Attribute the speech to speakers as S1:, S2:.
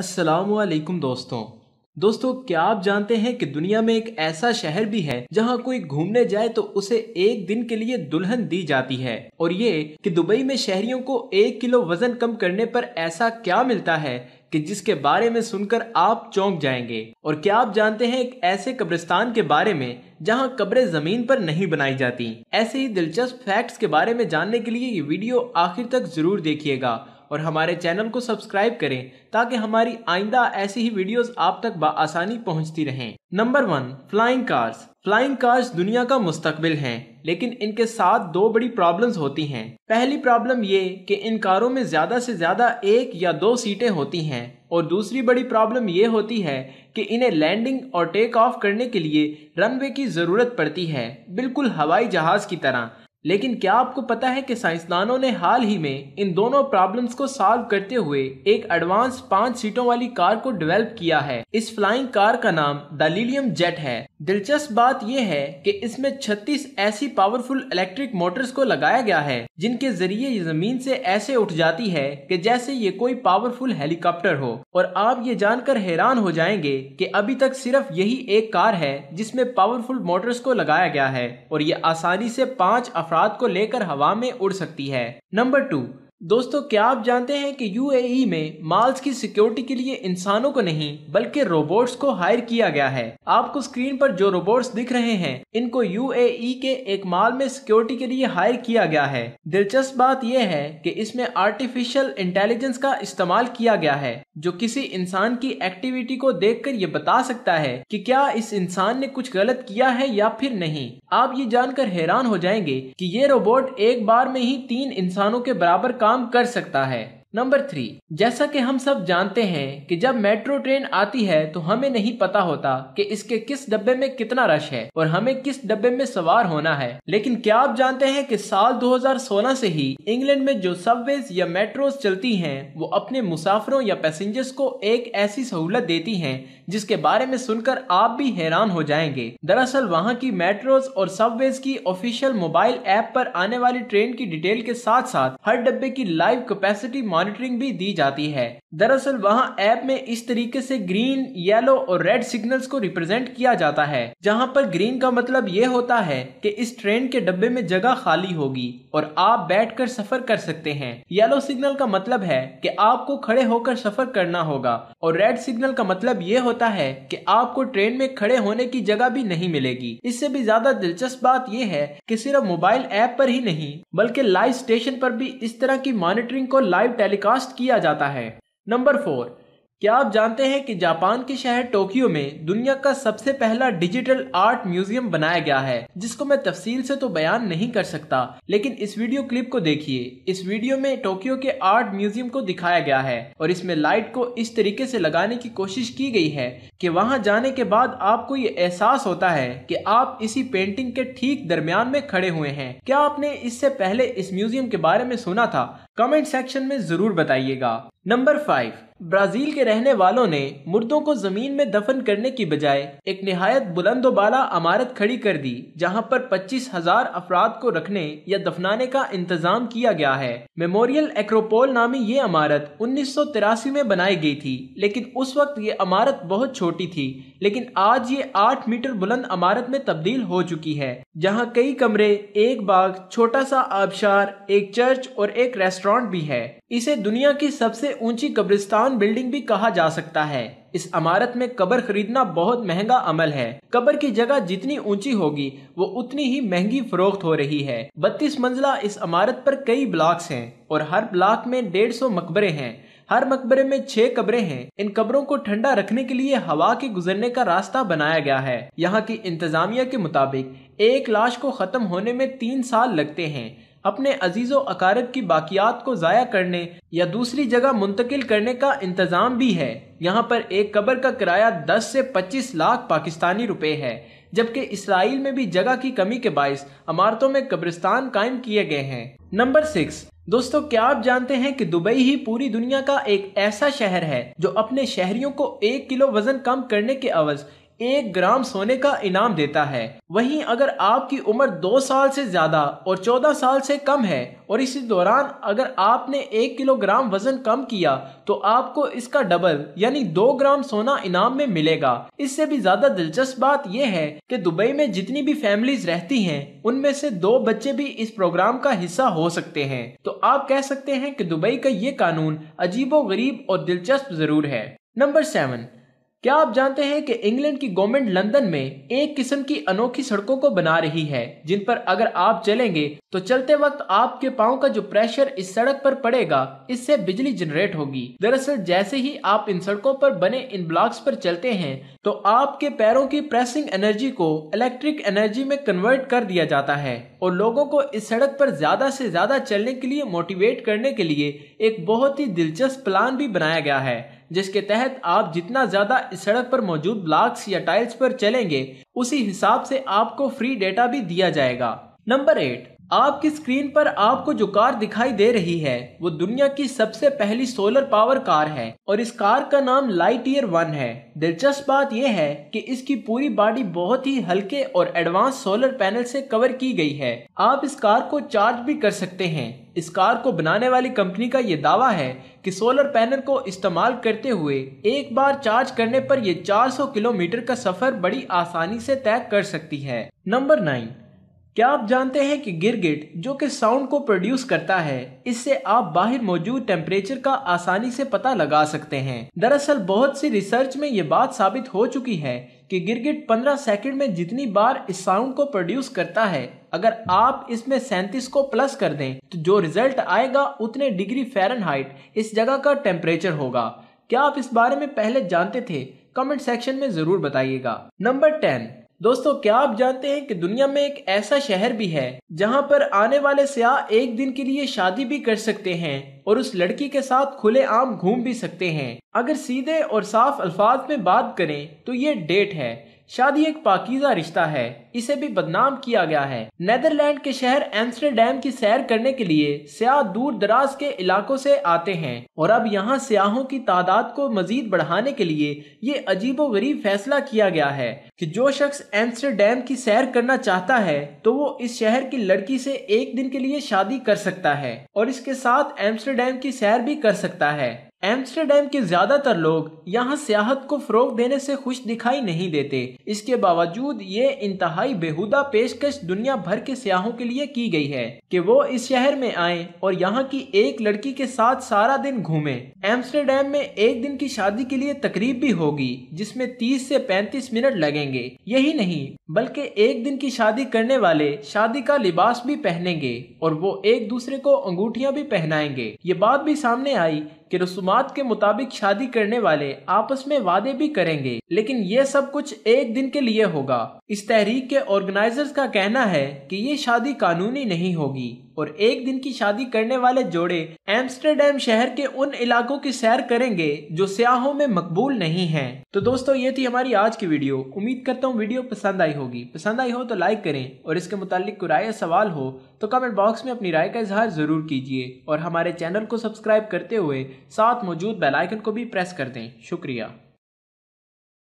S1: वालेकुम दोस्तों दोस्तों क्या आप जानते हैं कि दुनिया में एक ऐसा शहर भी है जहां कोई घूमने जाए तो उसे एक दिन के लिए दुल्हन दी जाती है और ये कि दुबई में शहरियों को एक किलो वजन कम करने पर ऐसा क्या मिलता है कि जिसके बारे में सुनकर आप चौंक जाएंगे और क्या आप जानते हैं एक ऐसे कब्रिस्तान के बारे में जहां कब्रें जमीन पर नहीं बनाई जाती ऐसे ही दिलचस्प फैक्ट्स के बारे में जानने के लिए ये वीडियो आखिर तक जरूर देखिएगा और हमारे चैनल को सब्सक्राइब करें ताकि हमारी आइंदा ऐसी ही वीडियोस आप तक आसानी पहुंचती रहें number one flying cars flying cars दुनिया का मुस्तकबिल हैं लेकिन इनके साथ दो बड़ी प्रॉब्लम्स होती हैं पहली प्रॉब्लम ये कि इन कारों में ज़्यादा से ज़्यादा एक या दो सीटें होती हैं और दूसरी बड़ी प्रॉब्लम ये होती है कि इन्हें लैंडिंग और टेक ऑफ करने के लिए रनवे की ज़रूरत पड़ती है बिल्कुल हवाई जहाज़ की तरह लेकिन क्या आपको पता है कि साइंसदानों ने हाल ही में इन दोनों प्रॉब्लम्स को सॉल्व करते हुए एक एडवांस पांच सीटों वाली कार को डेवलप किया है इस फ्लाइंग कार का नाम द लिलियम जेट है दिलचस्प बात यह है कि इसमें 36 ऐसी पावरफुल इलेक्ट्रिक मोटर्स को लगाया गया है जिनके जरिए ये जमीन से ऐसे उठ जाती है कि जैसे ये कोई पावरफुल हेलीकॉप्टर हो और आप ये जानकर हैरान हो जाएंगे कि अभी तक सिर्फ यही एक कार है जिसमें पावरफुल मोटर्स को लगाया गया है और ये आसानी से पांच अफराद को लेकर हवा में उड़ सकती है नंबर टू दोस्तों क्या आप जानते हैं कि यूएई e में माल्स की सिक्योरिटी के लिए इंसानों को नहीं बल्कि रोबोट्स को हायर किया गया है आपको स्क्रीन पर जो रोबोट्स दिख रहे हैं इनको यूएई e के एक माल में सिक्योरिटी के लिए हायर किया गया है दिलचस्प बात यह है कि इसमें आर्टिफिशियल इंटेलिजेंस का इस्तेमाल किया गया है जो किसी इंसान की एक्टिविटी को देख कर ये बता सकता है की क्या इस इंसान ने कुछ गलत किया है या फिर नहीं आप ये जानकर हैरान हो जाएंगे की ये रोबोट एक बार में ही तीन इंसानों के बराबर काम काम कर सकता है नंबर थ्री जैसा कि हम सब जानते हैं कि जब मेट्रो ट्रेन आती है तो हमें नहीं पता होता कि इसके किस डब्बे में कितना रश है और हमें किस डब्बे में सवार होना है लेकिन क्या आप जानते हैं कि साल 2016 से ही इंग्लैंड में जो सबवेज या मेट्रोज चलती हैं वो अपने मुसाफिरों या पैसेंजर्स को एक ऐसी सहूलत देती है जिसके बारे में सुनकर आप भी हैरान हो जाएंगे दरअसल वहाँ की मेट्रोज और सबवेज की ऑफिशियल मोबाइल ऐप पर आने वाली ट्रेन की डिटेल के साथ साथ हर डब्बे की लाइव कैपेसिटी मॉनिटरिंग भी दी जाती है दरअसल वहाँ ऐप में इस तरीके से ग्रीन येलो और रेड सिग्नल्स को रिप्रेजेंट किया जाता है जहाँ पर ग्रीन का मतलब ये होता है कि इस ट्रेन के डब्बे में जगह खाली होगी और आप बैठकर सफर कर सकते हैं येलो सिग्नल का मतलब है कि आपको खड़े होकर सफर करना होगा और रेड सिग्नल का मतलब ये होता है कि आपको ट्रेन में खड़े होने की जगह भी नहीं मिलेगी इससे भी ज्यादा दिलचस्प बात यह है कि सिर्फ मोबाइल ऐप पर ही नहीं बल्कि लाइव स्टेशन पर भी इस तरह की मॉनिटरिंग को लाइव टेलीकास्ट किया जाता है नंबर फोर क्या आप जानते हैं कि जापान के शहर टोक्यो में दुनिया का सबसे पहला डिजिटल आर्ट म्यूजियम बनाया गया है जिसको मैं तफसील से तो बयान नहीं कर सकता लेकिन इस वीडियो क्लिप को देखिए इस वीडियो में टोक्यो के आर्ट म्यूजियम को दिखाया गया है और इसमें लाइट को इस तरीके से लगाने की कोशिश की गई है कि वहां जाने के बाद आपको ये एहसास होता है कि आप इसी पेंटिंग के ठीक दरमियान में खड़े हुए हैं क्या आपने इससे पहले इस म्यूजियम के बारे में सुना था कमेंट सेक्शन में जरूर बताइएगा नंबर फाइव ब्राजील के रहने वालों ने मुर्दों को जमीन में दफन करने की बजाय एक नहायत बुलंदोबाला अमारत खड़ी कर दी जहां पर पच्चीस हजार अफराद को रखने या दफनाने का इंतजाम किया गया है मेमोरियल एक्रोपोल नामी ये अमारत उन्नीस में बनाई गई थी लेकिन उस वक्त ये अमारत बहुत छोटी थी लेकिन आज ये आठ मीटर बुलंद अमारत में तब्दील हो चुकी है जहाँ कई कमरे एक बाग छोटा सा आबशार एक चर्च और एक रेस्टोरेंट भी है इसे दुनिया की सबसे ऊंची कब्रिस्तान बिल्डिंग भी कहा जा सकता है इस अमारत में कब्र खरीदना बहुत महंगा अमल है कब्र की जगह जितनी ऊंची होगी वो उतनी ही महंगी फरोख्त हो रही है बत्तीस मंजिला इस अमारत पर कई ब्लॉक्स हैं और हर ब्लॉक में डेढ़ सौ मकबरे हैं हर मकबरे में छह कब्रें हैं इन कब्रों को ठंडा रखने के लिए हवा के गुजरने का रास्ता बनाया गया है यहाँ की इंतजामिया के मुताबिक एक लाश को खत्म होने में तीन साल लगते हैं अपने अजीज़ अकारब की बाकियात को ज़ाया करने या दूसरी जगह मुंतकिल करने का इंतज़ाम भी है यहाँ पर एक कबर का किराया 10 से 25 लाख पाकिस्तानी रुपए है जबकि इसराइल में भी जगह की कमी के बायस इमारतों में कब्रिस्तान कायम किए गए हैं नंबर सिक्स दोस्तों क्या आप जानते हैं कि दुबई ही पूरी दुनिया का एक ऐसा शहर है जो अपने शहरियों को एक किलो वजन कम करने के अवज एक ग्राम सोने का इनाम देता है वहीं अगर आपकी उम्र दो साल से ज्यादा और चौदह साल से कम है और इसी दौरान अगर आपने एक किलोग्राम वजन कम किया तो आपको इसका डबल यानी दो ग्राम सोना इनाम में मिलेगा इससे भी ज्यादा दिलचस्प बात यह है कि दुबई में जितनी भी फैमिलीज रहती हैं उनमें से दो बच्चे भी इस प्रोग्राम का हिस्सा हो सकते हैं तो आप कह सकते हैं कि दुबई का ये कानून अजीबो गरीब और दिलचस्प जरूर है नंबर सेवन क्या आप जानते हैं कि इंग्लैंड की गवर्नमेंट लंदन में एक किस्म की अनोखी सड़कों को बना रही है जिन पर अगर आप चलेंगे तो चलते वक्त आपके पाँव का जो प्रेशर इस सड़क पर पड़ेगा इससे बिजली जनरेट होगी दरअसल जैसे ही आप इन सड़कों पर बने इन ब्लॉक्स पर चलते हैं तो आपके पैरों की प्रेसिंग एनर्जी को इलेक्ट्रिक एनर्जी में कन्वर्ट कर दिया जाता है और लोगों को इस सड़क पर ज़्यादा से ज़्यादा चलने के लिए मोटिवेट करने के लिए एक बहुत ही दिलचस्प प्लान भी बनाया गया है जिसके तहत आप जितना ज़्यादा इस सड़क पर मौजूद ब्लॉक्स या टाइल्स पर चलेंगे उसी हिसाब से आपको फ्री डेटा भी दिया जाएगा नंबर एट आपकी स्क्रीन पर आपको जो कार दिखाई दे रही है वो दुनिया की सबसे पहली सोलर पावर कार है और इस कार का नाम लाइट ईयर वन है दिलचस्प बात यह है कि इसकी पूरी बॉडी बहुत ही हल्के और एडवांस सोलर पैनल से कवर की गई है आप इस कार को चार्ज भी कर सकते हैं इस कार को बनाने वाली कंपनी का ये दावा है कि सोलर पैनल को इस्तेमाल करते हुए एक बार चार्ज करने पर यह 400 किलोमीटर का सफर बड़ी आसानी से तय कर सकती है नंबर नाइन क्या आप जानते हैं कि गिरगिट जो कि साउंड को प्रोड्यूस करता है इससे आप बाहर मौजूद टेम्परेचर का आसानी से पता लगा सकते हैं दरअसल बहुत सी रिसर्च में ये बात साबित हो चुकी है कि गिरगिट 15 सेकंड में जितनी बार इस साउंड को प्रोड्यूस करता है अगर आप इसमें सैंतीस को प्लस कर दें तो जो रिजल्ट आएगा उतने डिग्री फेरन इस जगह का टेम्परेचर होगा क्या आप इस बारे में पहले जानते थे कमेंट सेक्शन में जरूर बताइएगा नंबर टेन दोस्तों क्या आप जानते हैं कि दुनिया में एक ऐसा शहर भी है जहां पर आने वाले सयाह एक दिन के लिए शादी भी कर सकते हैं और उस लड़की के साथ खुले आम घूम भी सकते हैं अगर सीधे और साफ अल्फाज में बात करें तो ये डेट है शादी एक पाकिजा रिश्ता है इसे भी बदनाम किया गया है नैदरलैंड के शहर एम्स्टरडेम की सैर करने के लिए सयाह दूर दराज के इलाकों से आते हैं और अब यहाँ सयाहों की तादाद को मजीद बढ़ाने के लिए ये अजीबो गरीब फैसला किया गया है कि जो शख्स एम्स्टरडेम की सैर करना चाहता है तो वो इस शहर की लड़की से एक दिन के लिए शादी कर सकता है और इसके साथ एम्स्टरडेम की सैर भी कर सकता है एम्स्टरडेम के ज्यादातर लोग यहाँ सियाहत को फरोग देने से खुश दिखाई नहीं देते इसके बावजूद ये इंतहाई बेहुदा पेशकश दुनिया भर के सियाहों के लिए की गई है कि वो इस शहर में आए और यहाँ की एक लड़की के साथ सारा दिन घूमे एम्स्टरडेम में एक दिन की शादी के लिए तकरीब भी होगी जिसमें तीस से पैंतीस मिनट लगेंगे यही नहीं बल्कि एक दिन की शादी करने वाले शादी का लिबास भी पहनेंगे और वो एक दूसरे को अंगूठिया भी पहनाएंगे ये बात भी सामने आई कि रसूमात के मुताबिक शादी करने वाले आपस में वादे भी करेंगे लेकिन ये सब कुछ एक दिन के लिए होगा इस तहरीक के ऑर्गेनाइजर्स का कहना है कि ये शादी कानूनी नहीं होगी और एक दिन की शादी करने वाले जोड़े एम्स्टरडेम शहर के उन इलाकों की सैर करेंगे जो सियाहों में मकबूल नहीं है तो दोस्तों ये थी हमारी आज की वीडियो उम्मीद करता हूँ वीडियो पसंद आई होगी पसंद आई हो तो लाइक करें और इसके मुतालिक कोई राय या सवाल हो तो कमेंट बॉक्स में अपनी राय का इजहार ज़रूर कीजिए और हमारे चैनल को सब्सक्राइब करते हुए साथ मौजूद बेलाइकन को भी प्रेस कर दें शुक्रिया